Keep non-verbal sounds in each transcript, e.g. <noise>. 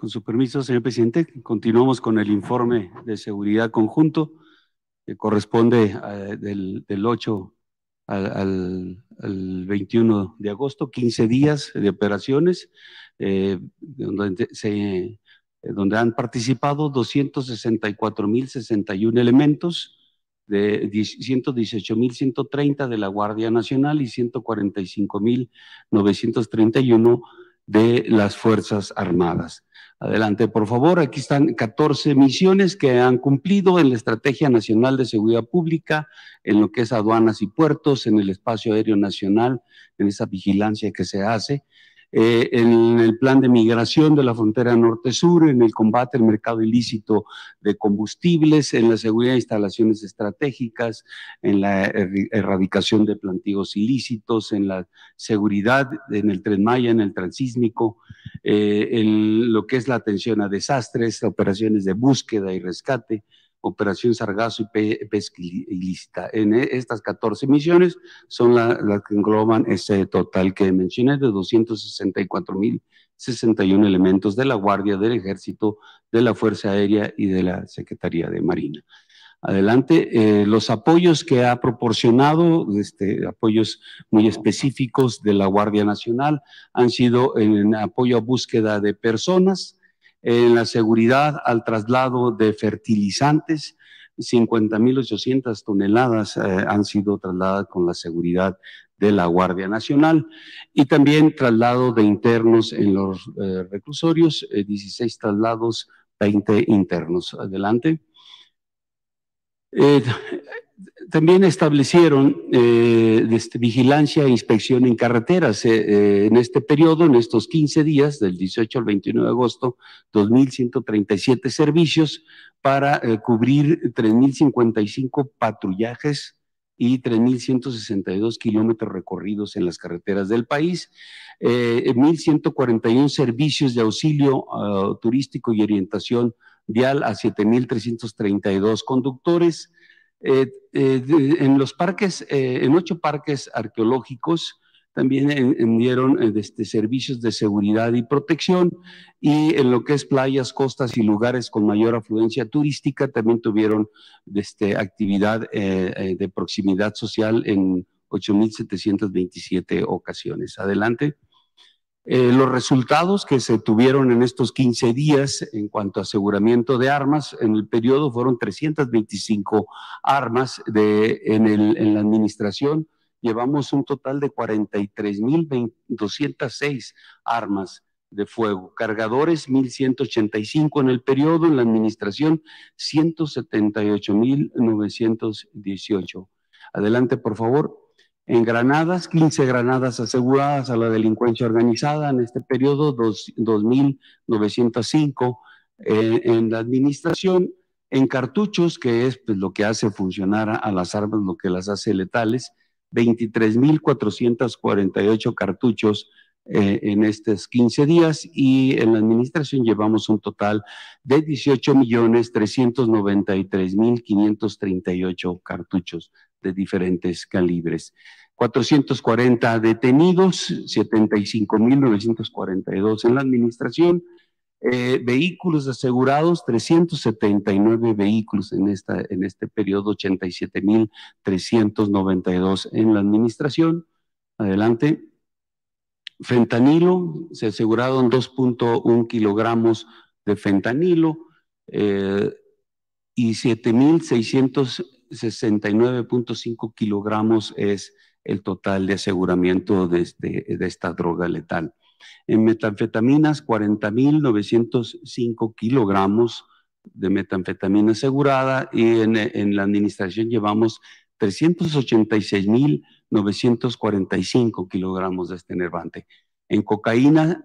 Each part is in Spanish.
Con su permiso, señor presidente, continuamos con el informe de seguridad conjunto que corresponde eh, del, 8 al, 21 de agosto, 15 días de operaciones, eh, donde, eh, donde han participado 264.061 elementos de 118.130 de la Guardia Nacional y 145.931 de las Fuerzas Armadas. Adelante, por favor. Aquí están 14 misiones que han cumplido en la Estrategia Nacional de Seguridad Pública, en lo que es aduanas y puertos, en el espacio aéreo nacional, en esa vigilancia que se hace. Eh, en el plan de migración de la frontera norte-sur, en el combate al mercado ilícito de combustibles, en la seguridad de instalaciones estratégicas, en la er-, erradicación de plantíos ilícitos, en la seguridad, en el tren Maya, en el transísmico, eh, en lo que es la atención a desastres, operaciones de búsqueda y rescate, Operación Sargazo y pesca En e, estas 14 misiones son las que engloban ese total que mencioné de 264.061 elementos de la Guardia, del Ejército, de la Fuerza Aérea y de la Secretaría de Marina. Adelante, eh, los apoyos que ha proporcionado, este, apoyos muy específicos de la Guardia Nacional, han sido en apoyo a búsqueda de personas, en eh, la seguridad al traslado de fertilizantes. 50.800 toneladas eh, han sido trasladadas con la seguridad de la Guardia Nacional y también traslado de internos en los eh, reclusorios, 16 traslados, 20 internos. Adelante. Eh, también establecieron eh, este, vigilancia e inspección en carreteras. Eh, en este periodo, en estos 15 días, del 18 al 29 de agosto, 2.137 servicios para cubrir 3.055 patrullajes y 3.162 kilómetros recorridos en las carreteras del país, eh, 1.141 servicios de auxilio ah, turístico y orientación vial a 7.332 conductores. Eh, eh en los parques, eh, en ocho parques arqueológicos, también dieron eh, este, servicios de seguridad y protección y en lo que es playas, costas y lugares con mayor afluencia turística también tuvieron este, actividad de proximidad social en 8.727 ocasiones. Adelante. Eh, los resultados que se tuvieron en estos 15 días en cuanto a aseguramiento de armas, en el periodo fueron 325 armas de, en, en la administración. Llevamos un total de 43.206 armas de fuego, cargadores 1.185 en el periodo, en la administración 178.918. Adelante, por favor en granadas, 15 granadas aseguradas a la delincuencia organizada en este periodo, 2.905 eh, en la administración, en cartuchos, que es pues, lo que hace funcionar a, las armas, lo que las hace letales, 23.448 cartuchos eh, en estos 15 días y en la administración llevamos un total de 18.393.538 cartuchos de diferentes calibres. 440 detenidos, 75.942 en la administración, eh, vehículos asegurados, 379 vehículos en, esta, en este periodo, 87.392 en la administración. Adelante. Fentanilo, se aseguraron 2.1 kilogramos de fentanilo eh, y 7.600 69.5 kilogramos es el total de aseguramiento de, esta droga letal. En metanfetaminas, 40.905 kilogramos de metanfetamina asegurada y en, la administración llevamos 386.945 kilogramos de este enervante. En cocaína,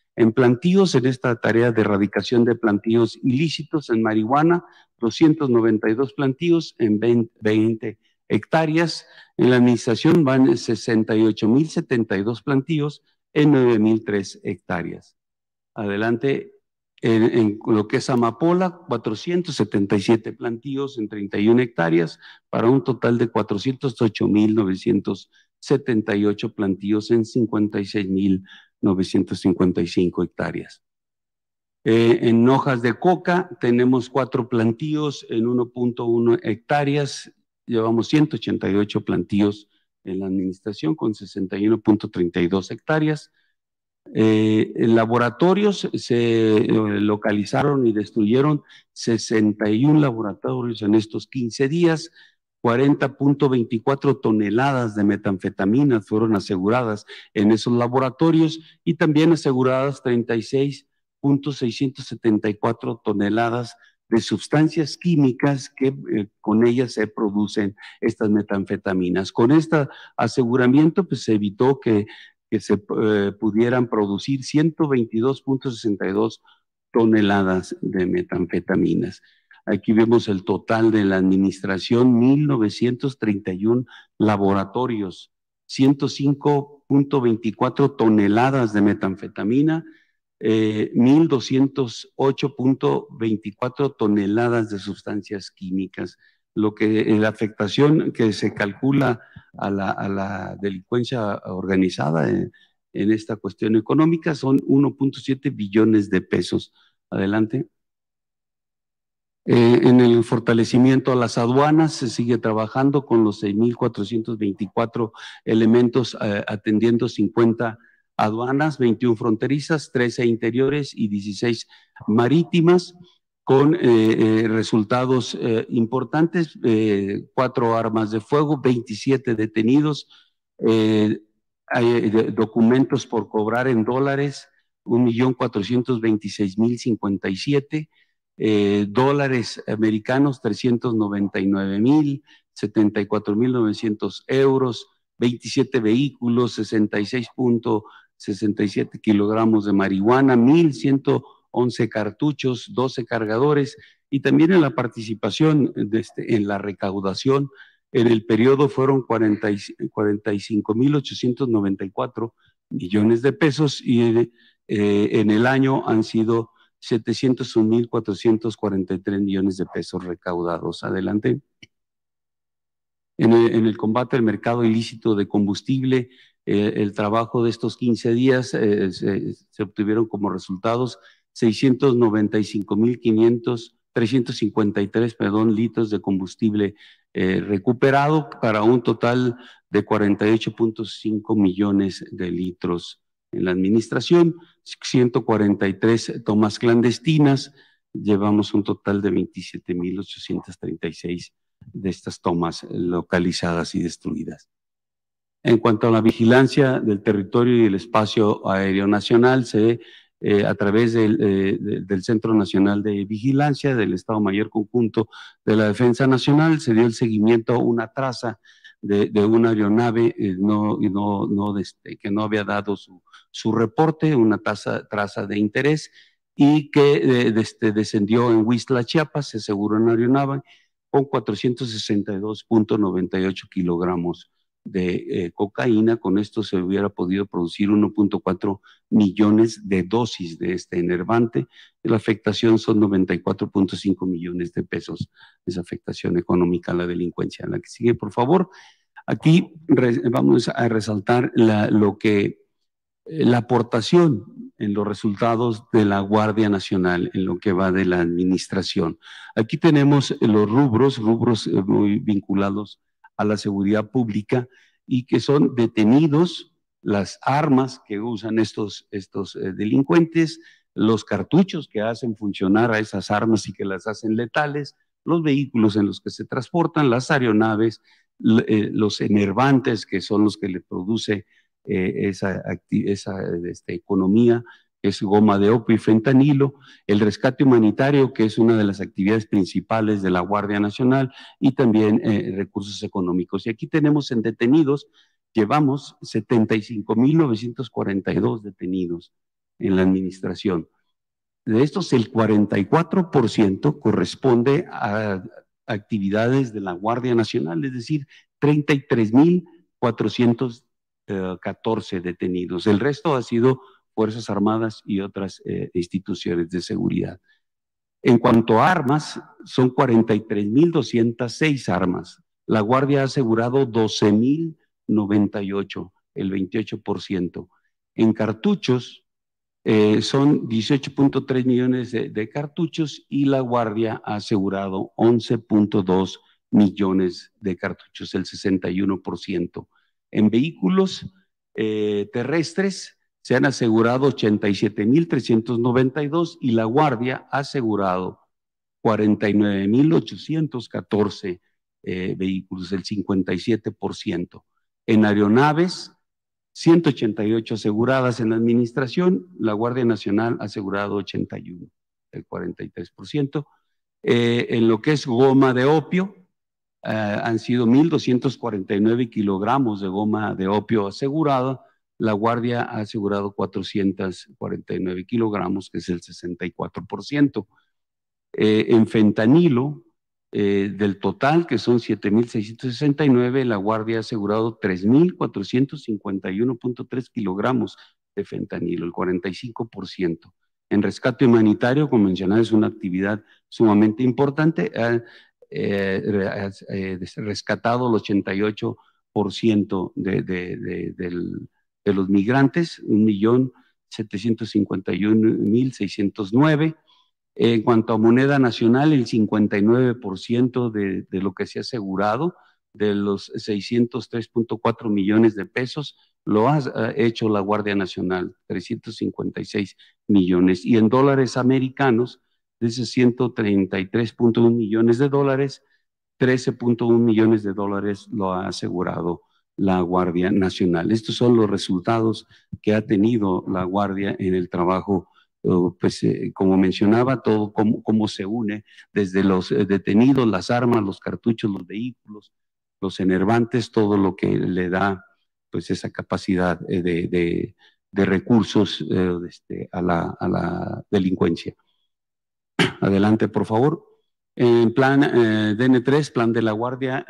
en plantíos, en esta tarea de erradicación de plantíos ilícitos en marihuana, 292 plantíos en 20, hectáreas. En la administración van 68.072 plantíos en 9.003 hectáreas. Adelante, en, lo que es amapola, 477 plantíos en 31 hectáreas para un total de 408.978 plantíos en 56.000 955 hectáreas. Eh, en hojas de coca tenemos cuatro plantíos en 1.1 hectáreas. Llevamos 188 plantíos en la administración con 61.32 hectáreas. Eh, en laboratorios se eh, localizaron y destruyeron 61 laboratorios en estos 15 días. 40.24 toneladas de metanfetaminas fueron aseguradas en esos laboratorios y también aseguradas 36.674 toneladas de sustancias químicas que eh, con ellas se producen estas metanfetaminas. Con este aseguramiento pues, se evitó que, se eh, pudieran producir 122.62 toneladas de metanfetaminas. Aquí vemos el total de la administración, 1931 laboratorios, 105.24 toneladas de metanfetamina, 1.208.24 eh, toneladas de sustancias químicas. Lo que eh, la afectación que se calcula a la, delincuencia organizada eh, en esta cuestión económica son 1.7 billones de pesos. Adelante. Eh, en el fortalecimiento a las aduanas se sigue trabajando con los 6.424 elementos eh, atendiendo 50 aduanas, 21 fronterizas, 13 interiores y 16 marítimas, con eh, resultados importantes, cuatro armas de fuego, 27 detenidos, documentos por cobrar en dólares, 1.426.057 eh, dólares americanos 399 mil, 74 mil 900 euros, 27 vehículos, 66.67 kilogramos de marihuana, 1.111 cartuchos, 12 cargadores y también en la participación de este, en la recaudación. En el periodo fueron 45.894 millones de pesos y eh, en el año han sido 701.443 millones de pesos recaudados. Adelante. En el, combate al mercado ilícito de combustible, eh, el trabajo de estos 15 días eh, se, obtuvieron como resultados 695.353 perdón, litros de combustible eh, recuperado para un total de 48.5 millones de litros en la administración. 143 tomas clandestinas, llevamos un total de 27.836 de estas tomas localizadas y destruidas. En cuanto a la vigilancia del territorio y el espacio aéreo nacional, se, eh, a través del, eh, del, Centro Nacional de Vigilancia del Estado Mayor Conjunto de la Defensa Nacional, se dio el seguimiento a una traza de, una aeronave eh, este, que no había dado su, reporte, una tasa, traza de interés, y que eh, este, descendió en Huistla, Chiapas, se aseguró en aeronave, con 462.98 kilogramos de eh, cocaína, con esto se hubiera podido producir 1.4 millones de dosis de este enervante. La afectación son 94.5 millones de pesos, esa afectación económica a la delincuencia. La que sigue, por favor. Aquí vamos a resaltar lo que eh, la aportación en los resultados de la Guardia Nacional en lo que va de la administración. Aquí tenemos los rubros, rubros eh, muy vinculados a la seguridad pública y que son detenidos las armas que usan estos, estos eh, delincuentes, los cartuchos que hacen funcionar a esas armas y que las hacen letales, los vehículos en los que se transportan, las aeronaves, eh, los enervantes que son los que le produce eh, esa, este, economía es goma de opio y fentanilo, el rescate humanitario, que es una de las actividades principales de la Guardia Nacional, y también eh, recursos económicos. Y aquí tenemos en detenidos, llevamos 75.942 detenidos en la administración. De estos, el 44% corresponde a actividades de la Guardia Nacional, es decir, 33.414 eh, detenidos. El resto ha sido Fuerzas Armadas y otras eh, instituciones de seguridad. En cuanto a armas, son 43.206 armas. La Guardia ha asegurado 12.098, el 28%. En cartuchos, eh, son 18.3 millones de, cartuchos y la Guardia ha asegurado 11.2 millones de cartuchos, el 61%. En vehículos eh, terrestres, se han asegurado 87.392 y la Guardia ha asegurado 49.814 eh, vehículos, el 57%. En aeronaves, 188 aseguradas en la administración, la Guardia Nacional ha asegurado 81, el 43%. Eh, en lo que es goma de opio, eh, han sido 1.249 kilogramos de goma de opio asegurada la Guardia ha asegurado 449 kilogramos, que es el 64%. Eh, en fentanilo, eh, del total, que son 7.669, la Guardia ha asegurado 3.451.3 kilogramos de fentanilo, el 45%. En rescate humanitario, como mencionaba, es una actividad sumamente importante. Ha eh, rescatado el 88% de, del de los migrantes, 1.751.609. En cuanto a moneda nacional, el 59% de, de lo que se ha asegurado, de los 603.4 millones de pesos, lo ha hecho la Guardia Nacional, 356 millones. Y en dólares americanos, de esos 133.1 millones de dólares, 13.1 millones de dólares lo ha asegurado la Guardia Nacional. Estos son los resultados que ha tenido la Guardia en el trabajo eh, pues eh, como mencionaba, todo cómo, se une desde los eh, detenidos, las armas, los cartuchos, los vehículos, los enervantes, todo lo que le da pues esa capacidad de, recursos este, a, la, delincuencia. <clears throat> Adelante, por favor. En plan DN3, plan de la Guardia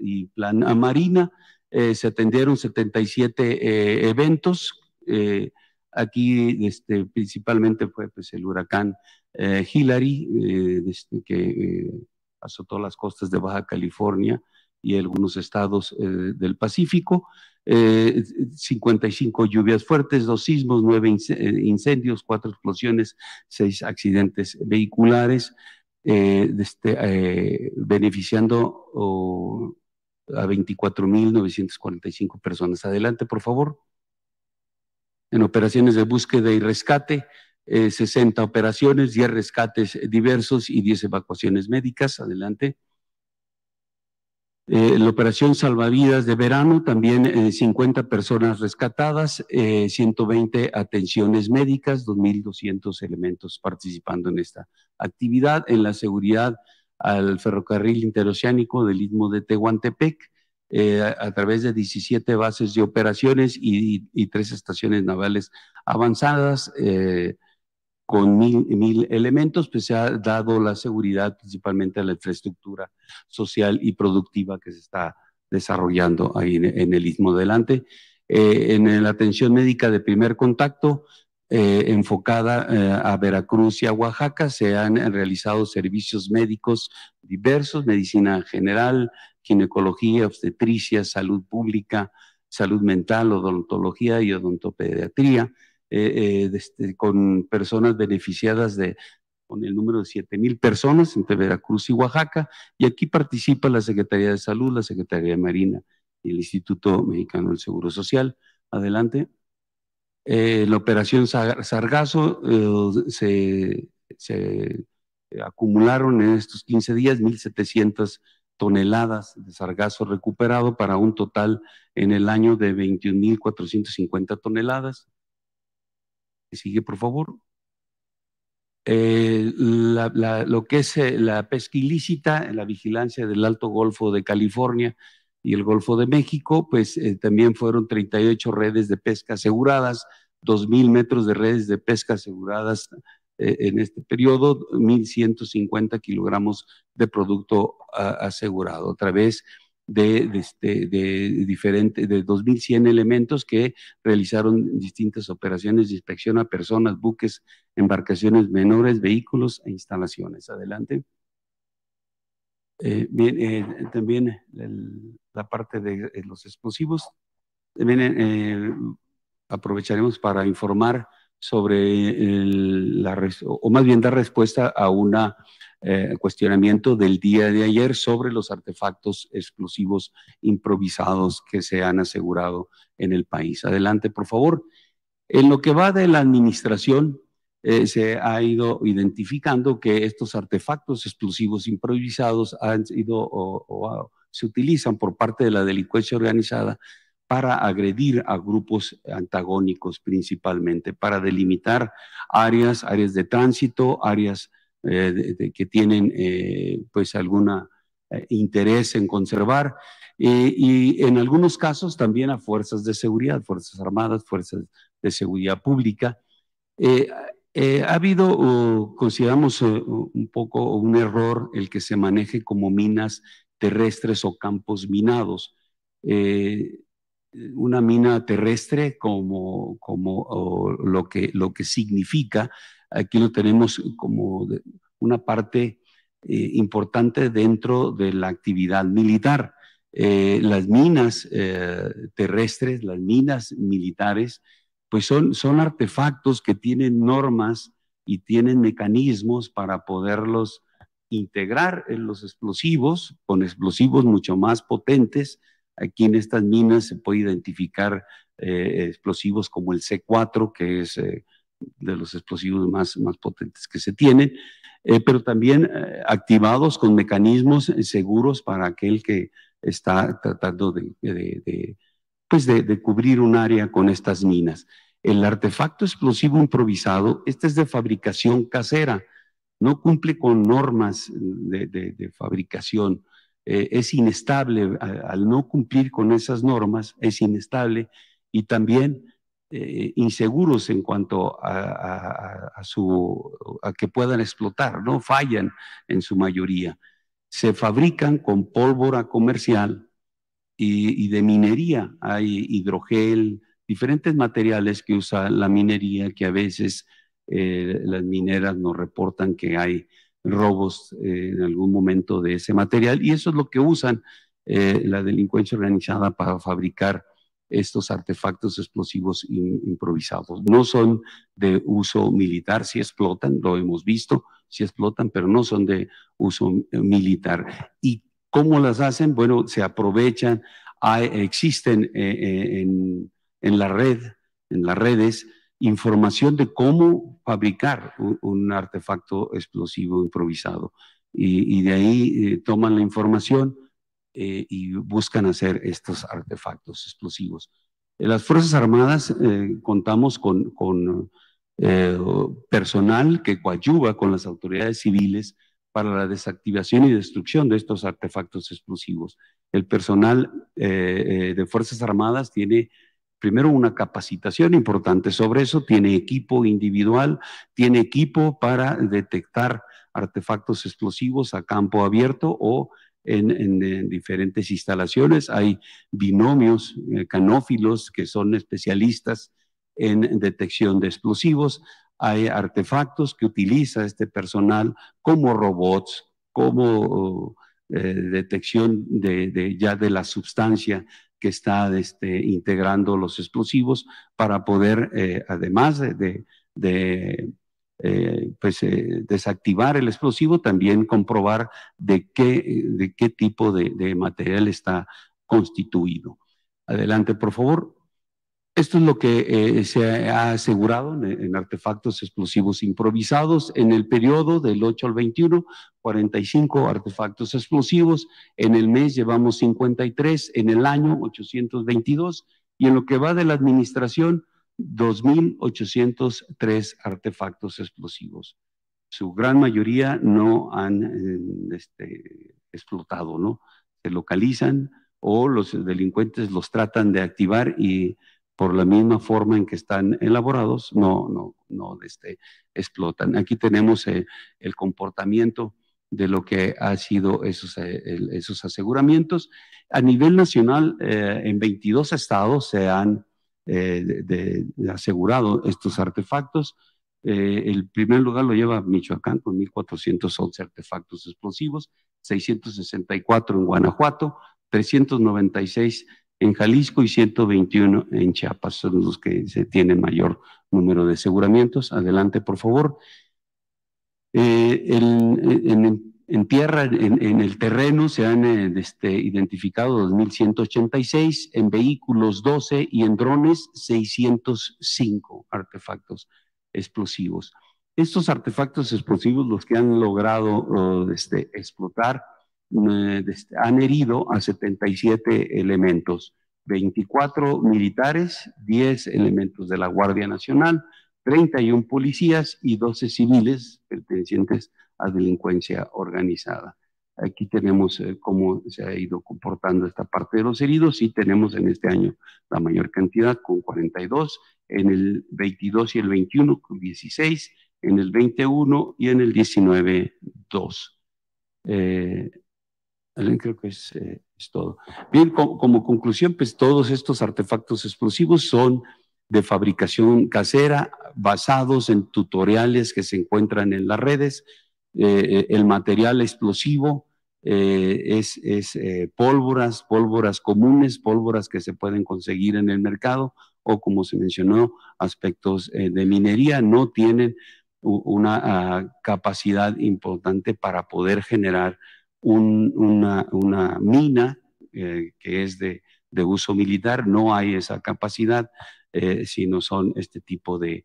y plan Marina, eh, se atendieron 77 eh, eventos. Eh, aquí este, principalmente fue pues, el huracán Hillary, este, que azotó las costas de Baja California y algunos estados del Pacífico. 55 lluvias fuertes, dos sismos, nueve incendios, cuatro explosiones, seis accidentes vehiculares, este, beneficiando a 24.945 personas. Adelante, por favor. En operaciones de búsqueda y rescate, 60 eh, operaciones, 10 rescates eh, diversos y 10 evacuaciones médicas. Adelante. Eh, la operación salvavidas de verano, también 50 personas rescatadas, 120 atenciones médicas, 2.200 elementos participando en esta actividad. En la seguridad al ferrocarril interoceánico del Istmo de Tehuantepec eh, a, través de 17 bases de operaciones y, tres estaciones navales avanzadas. Eh, con mil, elementos, pues se ha dado la seguridad principalmente a la infraestructura social y productiva que se está desarrollando ahí en, el Istmo Delante. Eh, en la atención médica de primer contacto eh, enfocada eh, a Veracruz y a Oaxaca. Se han eh, realizado servicios médicos diversos, medicina general, ginecología, obstetricia, salud pública, salud mental, odontología y odontopediatría, este, con personas beneficiadas de con el número de 7.000 personas entre Veracruz y Oaxaca, y aquí participa la Secretaría de Salud, la Secretaría de Marina y el Instituto Mexicano del Seguro Social. Adelante. Eh, la operación Sargazo eh, se, acumularon en estos 15 días 1.700 toneladas de sargazo recuperado para un total en el año de 21.450 toneladas. Sigue, por favor. Eh, lo que es la pesca ilícita, en la vigilancia del Alto Golfo de California, y el Golfo de México, pues eh, también fueron 38 redes de pesca aseguradas, 2.000 metros de redes de pesca aseguradas eh, en este periodo, 1.150 kilogramos de producto ah, asegurado a través de, de, este, de, de, 2.100 elementos que realizaron distintas operaciones de inspección a personas, buques, embarcaciones menores, vehículos e instalaciones. Adelante. Eh, bien, también el, la parte de eh, los explosivos. Eh, eh, aprovecharemos para informar sobre la, o más bien dar respuesta a un cuestionamiento del día de ayer sobre los artefactos explosivos improvisados que se han asegurado en el país. Adelante, por favor. En lo que va de la administración, se ha ido identificando que estos artefactos explosivos improvisados han sido o, se utilizan por parte de la delincuencia organizada para agredir a grupos antagónicos principalmente, para delimitar áreas, áreas de tránsito, áreas eh, que tienen eh, pues alguna eh, interés en conservar y en algunos casos también a fuerzas de seguridad, fuerzas armadas, fuerzas de seguridad pública. ha habido, consideramos un poco un error el que se maneje como minas terrestres o campos minados. Eh, una mina terrestre como, como lo, que, lo que significa, aquí lo tenemos como una parte eh, importante dentro de la actividad militar. Eh, las minas terrestres, las minas militares, pues son, son artefactos que tienen normas y tienen mecanismos para poderlos integrar los explosivos con explosivos mucho más potentes. Aquí en estas minas se puede identificar eh, explosivos como el C4, que es eh, de los explosivos más, potentes que se tienen, eh, pero también activados con mecanismos seguros para aquel que está tratando pues, de, de, cubrir un área con estas minas. El artefacto explosivo improvisado, este es de fabricación casera, no cumple con normas de, fabricación, eh, es inestable, eh, al, no cumplir con esas normas es inestable y también eh, inseguros en cuanto a, que puedan explotar, no fallan en su mayoría. Se fabrican con pólvora comercial y de minería, hay hidrogel, diferentes materiales que usa la minería que a veces eh, las mineras nos reportan que hay robos eh, en algún momento de ese material y eso es lo que usan eh, la delincuencia organizada para fabricar estos artefactos explosivos improvisados. No son de uso militar, si explotan, lo hemos visto, si explotan, pero no son de uso militar. ¿Y cómo las hacen? Bueno, se aprovechan, existen en, en la red, en las redes, información de cómo fabricar un, artefacto explosivo improvisado. Y, de ahí eh, toman la información eh, y buscan hacer estos artefactos explosivos. en eh, Las Fuerzas Armadas contamos con, con personal que coadyuva con las autoridades civiles para la desactivación y destrucción de estos artefactos explosivos. El personal de Fuerzas Armadas tiene primero una capacitación importante sobre eso, tiene equipo individual, tiene equipo para detectar artefactos explosivos a campo abierto o en, diferentes instalaciones. Hay binomios eh, canófilos que son especialistas en detección de explosivos. Hay artefactos que utiliza este personal como robots, como eh, detección ya de la sustancia que está este, integrando los explosivos para poder, eh, además de, de, eh, pues, eh, desactivar el explosivo, también comprobar de qué, de qué tipo de material está constituido. Adelante, por favor. Esto es lo que eh, se ha asegurado en, artefactos explosivos improvisados en el periodo del 8 al 21, 45 artefactos explosivos, en el mes llevamos 53, en el año 822 y en lo que va de la administración 2.803 artefactos explosivos. Su gran mayoría no han eh, este, explotado, ¿no? Se localizan o los delincuentes los tratan de activar y por la misma forma en que están elaborados, no, no, no este, explotan. Aquí tenemos eh, el comportamiento de lo que ha sido esos, eh, esos aseguramientos. A nivel nacional, eh, en 22 estados se han asegurado estos artefactos. el primer lugar lo lleva Michoacán con 1.411 artefactos explosivos, 664 en Guanajuato, 396 en Jalisco y 121 en Chiapas. Son los que se tienen mayor número de aseguramientos. Adelante, por favor. Eh, en, tierra, en, el terreno, se han eh, este, identificado 2.186, en vehículos 12 y en drones 605 artefactos explosivos. Estos artefactos explosivos, los que han logrado oh, este, explotar, han herido a 77 elementos, 24 militares, 10 elementos de la Guardia Nacional, 31 policías y 12 civiles pertenecientes a delincuencia organizada. Aquí tenemos eh, cómo se ha ido comportando esta parte de los heridos y tenemos en este año la mayor cantidad con 42, en el 22 y el 21 con 16, en el 21 y en el 19 2. Eh, creo que es, eh, todo. Bien, como, conclusión, pues todos estos artefactos explosivos son de fabricación casera, basados en tutoriales que se encuentran en las redes. Eh, eh, el material explosivo es, pólvoras, pólvoras comunes, pólvoras que se pueden conseguir en el mercado o, como se mencionó, aspectos de minería. No tienen una ah, capacidad importante para poder generar una, una, mina eh, que es de, uso militar, no hay esa capacidad, eh, sino son este tipo de,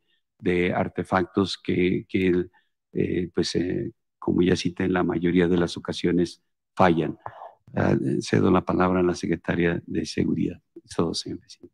artefactos que, eh, pues, como ya cité, en la mayoría de las ocasiones fallan. Ah, cedo la palabra a la secretaria de Seguridad. Eso, señor